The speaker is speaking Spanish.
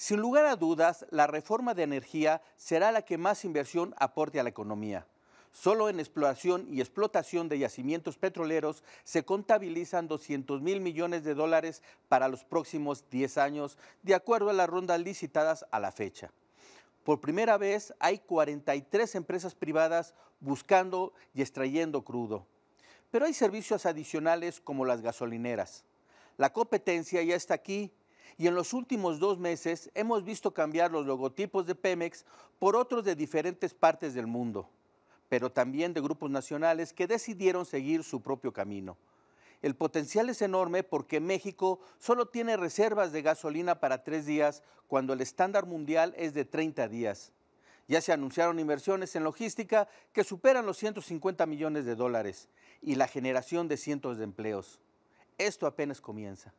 Sin lugar a dudas, la reforma de energía será la que más inversión aporte a la economía. Solo en exploración y explotación de yacimientos petroleros se contabilizan 200 mil millones de dólares para los próximos 10 años, de acuerdo a las rondas licitadas a la fecha. Por primera vez hay 43 empresas privadas buscando y extrayendo crudo. Pero hay servicios adicionales como las gasolineras. La competencia ya está aquí y en los últimos dos meses hemos visto cambiar los logotipos de Pemex por otros de diferentes partes del mundo, pero también de grupos nacionales que decidieron seguir su propio camino. El potencial es enorme porque México solo tiene reservas de gasolina para tres días cuando el estándar mundial es de 30 días. Ya se anunciaron inversiones en logística que superan los 150 millones de dólares y la generación de cientos de empleos. Esto apenas comienza.